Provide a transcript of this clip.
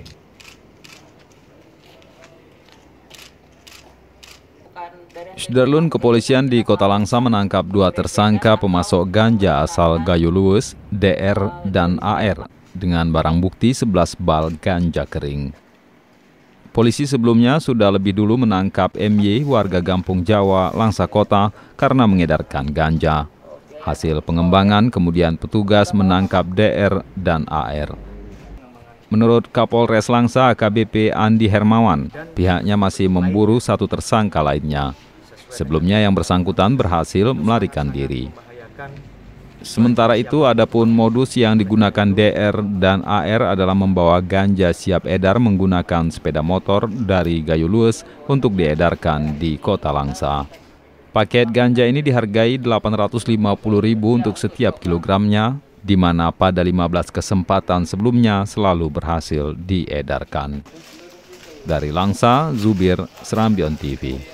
Oke. kepolisian di Kota Langsa menangkap dua tersangka pemasok ganja asal Gayulues, DR dan AR dengan barang bukti 11 bal ganja kering. Polisi sebelumnya sudah lebih dulu menangkap MY warga Gampung Jawa, Langsa Kota karena mengedarkan ganja. Hasil pengembangan kemudian petugas menangkap DR dan AR. Menurut Kapolres Langsa KBP Andi Hermawan, pihaknya masih memburu satu tersangka lainnya. Sebelumnya yang bersangkutan berhasil melarikan diri. Sementara itu, adapun modus yang digunakan DR dan AR adalah membawa ganja siap edar menggunakan sepeda motor dari Lewis untuk diedarkan di kota Langsa. Paket ganja ini dihargai Rp850.000 untuk setiap kilogramnya, di mana pada 15 kesempatan sebelumnya selalu berhasil diedarkan. Dari Langsa, Zubir, Serambion TV.